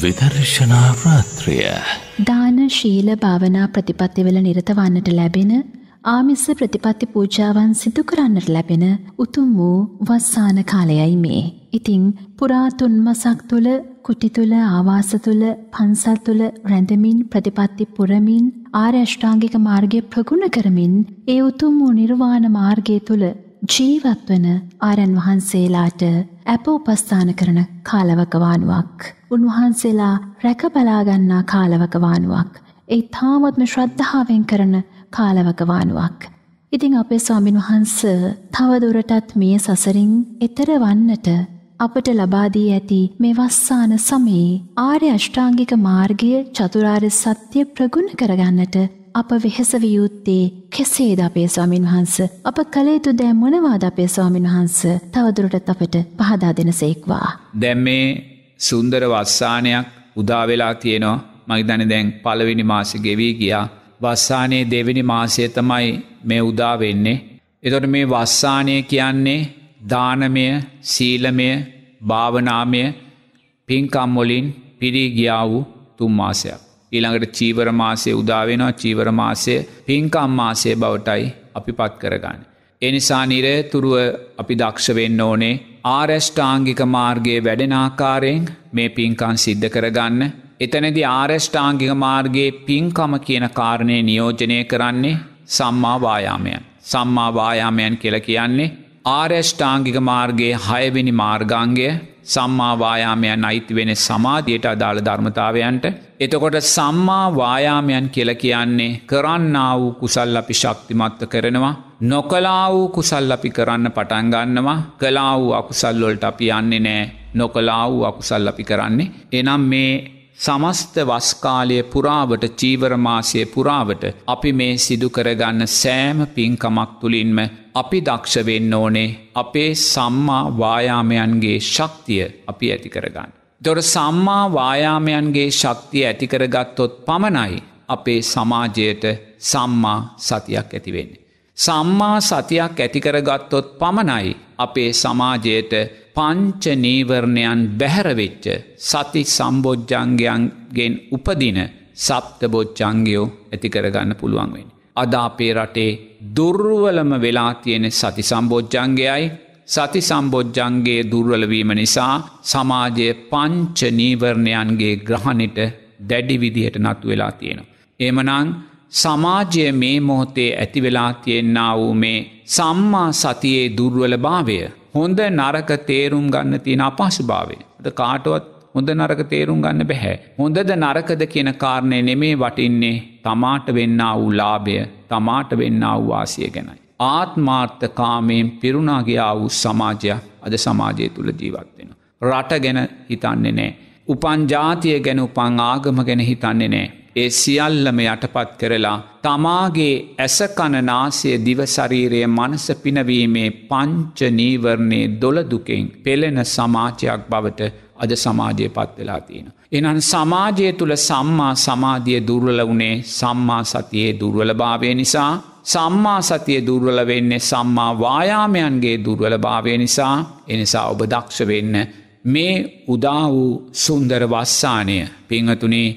විදර්ශනාරාත්‍රය දාන ශීල භාවනා ප්‍රතිපත්තිවල නිරතවන්නට ලැබෙන ආමිස ප්‍රතිපත්ති පූජාවන් සිදු කරන්නට ලැබෙන උතුම් වූ වස්සාන කාලයයි මේ. ඉතිං පුරාතුන් මසක් තුළ කුටි තුළ ආවාස තුළ පන්සල් තුළ රැඳමින් ප්‍රතිපත්ති පුරමින් ආර්යෂ්ඨාංගික මාර්ගය ප්‍රගුණ කරමින් ඒ උතුම් වූ නිර්වාණ මාර්ගය තුළ ජීවත් වන ආරන් වහන්සේලාට ඇප උපස්ථාන කරන කාලවකවානුවක්. උන්වහන්සේලා රැකබලාගන්නා කාලවකවානුවක්. ඒ තාමත්ම ශ්‍රද්ධාවෙන් කරන කාලවකවානුවක්. ඉතිං අපේ ස්වාමින් වහන්ස තවදුරටත් මේ සසරින් එතර වන්නට අපට ලබාදී ඇති මේ වස්සාන සමයේ ආර්ය අෂ්ටාංගික මාර්ගය චතුරාර්ය සත්‍ය ප්‍රගුණ කරගන්නට අප වෙහෙස විය යුත්තේ කෙසේද අපේ ස්වාමින් වහන්ස අප කළ යුතු දෑ මොනවාද අපේ ස්වාමින් වහන්ස තවදුරටත් අපට පහදා දෙනසේක්වා. දැම් මේ සුන්දර වස්සානයක් උදාවෙලා තියෙනවා මගදන දැන් පලවෙනි මාස ගෙවී ගියා වස්සානයේ දෙවැනි මාසය තමයි මේ උදාවෙන්නේ. එතොට මේ වස්සානය කියන්නේ දානමය සීලමය භාවනාමය පින්කම්මොලින් පිරී ගියා වූ තුම්මාසයක්. ඊළඟට චීවර මාසය උදාවෙනවා චීවර මාසය පින්කම් මාසය බවටයි අපි පත් කරගන්න. එනිසා නිරතුරුව අපි දක්ෂවෙන්න ඕනේ ආරෂ්ඨාංගික මාර්ගයේ වැඩෙනාකාරයෙන් මේ පින්කන් සිද්ධ කරගන්න. එතනදි ආරෂ්ඨාංගික මාර්ගයේ පින්කම කියන කාරණය නියෝජනය කරන්නේ සම්මාවායාමයන්. සම්මාවායාමයන් කියල කියන්නේ ආරෂ්ඨාංගික මාර්ගයේ හයවෙනි මාර්ගංගය සම්මාවායාමයන් අයිති වෙන සමාධයට අදාළ ධර්මතාවයන්ට. එතකොට සම්මාවායාමයන් කියල කියන්නේ කරන්න වූ කුසල් අපි ශක්තිමත්ත කරනවා. නොකලා වූ කුසල් අපි කරන්න පටන්ගන්නවා කලා වූ අකුසල්ලොල්ට අපි යන්නේ නෑ නොකලා වූ අකුසල් අපි කරන්නේ. එනම් මේ සමස්ත වස්කාලය පුරාවට චීවරමාසය පුරාවට අපි මේ සිදුකරගන්න සෑම පින්කමක් තුළින්ම අපි දක්ෂවෙන්න ඕනේ අපේ සම්මා වායාමයන්ගේ ශක්තිය අපි ඇතිකරගන්න. දොර සම්මා වායාමයන්ගේ ශක්තිය ඇතිකරගත්තොත් පමණයි අපේ සමාජයට සම්මා සතියක් ඇතිවෙන්නේ. සම්මා සතියක් ඇතිකරගත්තොත් පමණයි අපේ සමාජයට පංච නීවරණයන් බැහැරවෙච්ච සති සම්බෝජ්ජන්ගයන්ගෙන් උපදින සප්තබෝච්චංගයෝ ඇතිකරගන්න පුළුවන් වෙන්. අද අපේ රටේ දුර්වලම වෙලා තියෙන සති සම්බෝජ්ජන්ගයයි සති සම්බෝජ්ජන්ගේ දුර්වලවීම නිසා සමාජය පංච නීවරණයන්ගේ ග්‍රහණිට දැඩි විදිහට නතු වෙලා තියෙනවා. එමනං සමාජය මේ මොහොතේ ඇතිවෙලා තියෙන්න්නා වූ මේ සම්මා සතියේ දුර්වල භාවය. හොඳ නරක තේරුම් ගන්න තියෙන අපාසුභාවය. ද කාටුවත් හොඳ නරක තේරුම් ගන්න බැහැ. හොඳද නරකද කියන කාරණය නෙමේ වටින්නේ තමාට වෙන්නා වූ ලාභය තමාට වෙන්නා වූවාසිය ගැනයි. ආත්මාර්ථ කාමයෙන් පිරුණාගයා වූ සමාජයක් අද සමාජය තුළ ජීවත්වෙන. රට ගැන හිතන්නේ නෑ. උපන් ජාතිය ගැන උපං ආගම ගැන හිතන්නේ නෑ. ඒ සියල්ලම යටපත් කරලා තමාගේ ඇසකණනාසය දිවශරීරය මනස පිනවීමේ පංචනීවරණය දොළදුකෙන් පෙළෙන සමාජයක් බවට අද සමාජය පත්වෙලා තියෙන. එනන් සමාජය තුළ සම්මා සමාධිය දුර්වල වුණේ සම්මා සතියේ දුර්වලභාවය නිසා සම්මා සතිය දුර්වල වෙන්නේ සම්මා වායාමයන්ගේ දුර්වලභාවය නිසා එනිසා ඔබ දක්ෂ වෙන්න මේ උදා වූ සුන්දර වස්සානය පිංහතුනේ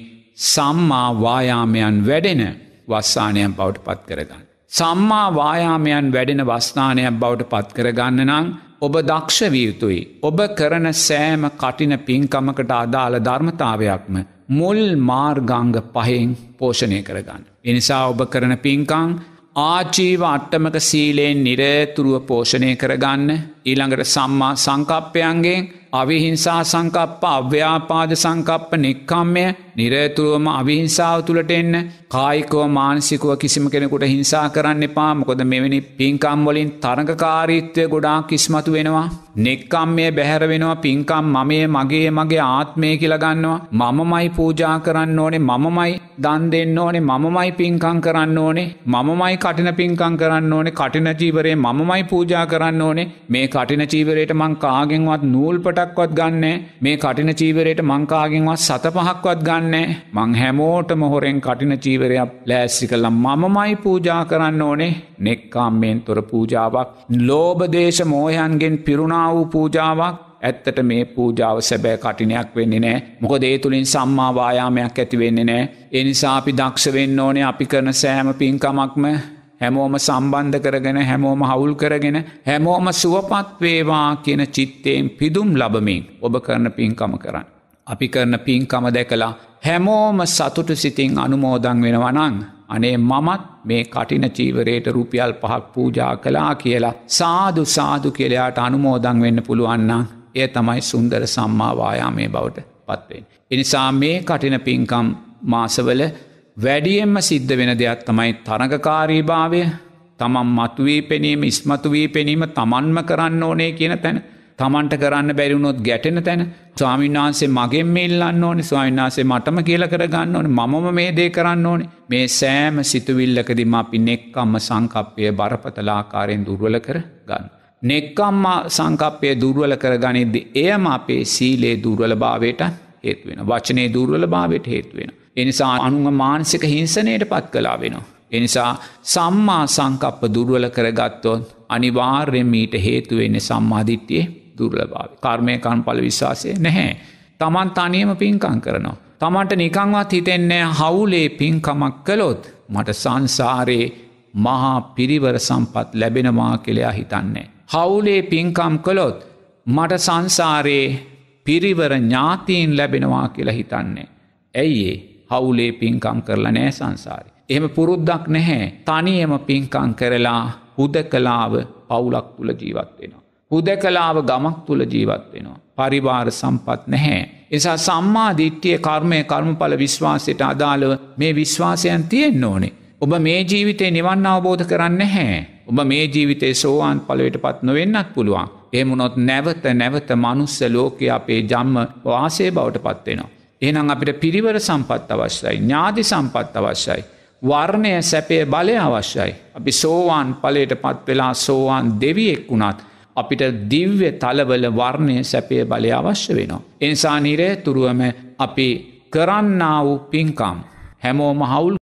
සම්මා වායාමයන් වැඩෙන වස්සානයන් බවට පත් කරගන්න. සම්මා වායාමයන් වැඩෙන වස්ථානයක් බවට පත් කරගන්න නං ඔබ දක්ෂවිය යුතුයි. ඔබ කරන සෑම කටින පින්කමකට අදාළ ධර්මතාවයක්ම මුල් මාර්ගංග පහෙන් පෝෂණය කරගන්න. එනිසා ඔබ කරන පින්කං ආජීව අට්ටමක සීලයෙන් නිරතුරුව පෝෂණය කරගන්න ඊළඟට සම්මා සංකප්පයන්ගේ අවිහිංසා සංකප්ප අව්‍යාපාද සංකප්ප නෙක්කම්මය නිරතුරුවම අවිහිංසාව තුළට එන්න කායිකෝ මානසිකුව කිසිම කෙනෙකුට හිංසා කරන්න එපා මොකොද මෙවැනි පින්කම්වලින් තරඟකාරීත්වය ගොඩාක් කිස්මතු වෙනවා. නෙක්කම්මය බැහැරවෙනවා පින්කම් මමය මගේ මගේ ආත්මය කියලගන්නවා. මමමයි පූජා කරන්න ඕනේ මමමයි දන් දෙන්න ඕනේ මමමයි පින්කං කරන්න ඕනේ මමමයි කටින පින්කං කරන්න ඕනේ කටින චීවරේ මමමයි පූජා කරන්න ඕනේ මේ කටින චීවරයට මං කාගෙන්වත් නූල් පටක්වත් ගන්නෑ මේ කටින චීවරයට මංකාගෙන්වත් සත පහක්වත් ගන්නෑ මං හැමෝට මොහොරෙන් කටින චීවර චීවරයක් ලෑස්සි කළ මමමයි පූජා කරන්න ඕනේ නෙක්කාම්මෙන් තොර පූජාවක් ලෝබදේශ මෝයන්ගෙන් පිරුණා වූ පූජාවක් ඇත්තට මේ පූජාව සැබෑ කටිනයක් වෙන්නේ නෑ මොකද ඒ තුළින් සම්මාවායාමයක් ඇති වෙන්නේ නෑ එනිසා අපි දක්ෂ වෙන්න ඕනේ අපි කරන සෑම පින්කමක්ම හැමෝම සම්බන්ධ කරගෙන හැමෝම හවුල් කරගෙන හැමෝම සුවපත්වේවා කියන චිත්තයෙන් පිදුම් ලබමින් ඔබ කරන පින්කම කරන්න. අපි කරන පින්කම දැකලා හැමෝම සතුට සිතින් අනුමෝදං වෙනවනං. අනේ මමත් මේ කටින චීවරයට රුපියල් පහක් පූජා කලා කියලා සාදු සාදු කෙලයාට අනුමෝදං වෙන්න පුළුවන්නම් ඒ තමයි සුන්දර සම්මාවායාමේ බවට පත්වෙන්. එනිසා මේ කටින පින්කම් මාසවල වැඩියෙන්ම සිද්ධ වෙන දෙයක් තමයි තරගකාරීභාවය තමන් මතුවී පෙනීම ඉස්මතුවී පෙනීම තමන්ම කරන්න ඕනේ කියන තැන තමන්ට කරන්න බැරිවුණොත් ගැටෙන තැන ස්වාමීන් වහන්සේ මගෙන් මෙල්ලන්න ඕනේ ස්වාමීන් වහන්සේ මටම කියලා කරගන්න ඕනේ මමම මේ දේ කරන්න ඕනේ මේ සෑම සිතුවිල්ලකදිම අපි නෙක්කම්ම සංකප්පය බරපතලාකාරයෙන් දුර්වල කර ගන්න. නෙක්කම්මා සංකප්පය දුර්වල කරගනිද්දි එයම අපේ සීලේ දුර්වල භාවයට හේතුවෙන වචනය දුර්වල භාවයට හේතුවෙන. එනිසා අනුව මානසික හිංසනයට පත් කලා වෙනවා. එනිසා සම්මා සංකප්ප දුර්වල කරගත්තොත් අනිවාර්යෙන් මීට හේතුවෙන්නේ සම්මාධිට්්‍යයේ දුර්ලභාව. කර්මය කන්පල විශ්වාසය නැහැ. තමන් තනියම පින්කං කරනවා. තමන්ට නිකංවත් හිතෙන්නේ හවුලේ පින්කමක් කළොත් මට සංසාරයේ මහා පිරිවර සම්පත් ලැබෙනවා කෙළයා හිතන්නේ. හවුලේ පින්කම් කළොත් මට සංසාරයේ පිරිවර ඥාතීන් ලැබෙනවා කියලා හිතන්නේ. ඇයිඒ හවුලේ පින්කම් කරලා නෑ සංසාරය. එහෙම පුරුද්දක් නැහැ තනියම පින්කං කරලා හුද කලාව පවුලක් තුළ ජීවත් වෙනවා. හුදැකලාව ගමක් තුළ ජීවත් වෙනවා. පරිවාර සම්පත් නැහැ. එසා සම්මා දිට්්‍යිය කර්මය කර්මඵල විශ්වාසයට අදාළව මේ විශ්වාසයන් තියෙන් ඕනේ. ඔබ මේ ජීවිතේ නිවන් අවබෝධ කරන්න හැ. ඔබ මේ ජීවිතේ සෝවාන් පලවෙට පත් නොවෙන්නත් පුළුවන්. එමුණොත් නැවත නැවත මනුස්ස ලෝකය අපේ ජම්ම වාසේ බවට පත්වෙනවා. එනම් අපිට පිරිවර සම්පත් අවශ්‍යයි. ඥාති සම්පත් අවශ්‍යයි. වර්ණය සැපය බලය අවශ්‍යයි. අපි සෝවාන් පලට පත් වෙලා සෝවාන් දෙවියෙක් වුණත්. අපිට දිව්‍ය තලවල වර්ණය සැපය බලය අවශ්‍ය වෙනවා. එනිසා නිරේ තුරුවම අපි කරන්නා වූ පින්කම් හැමෝම හවුල්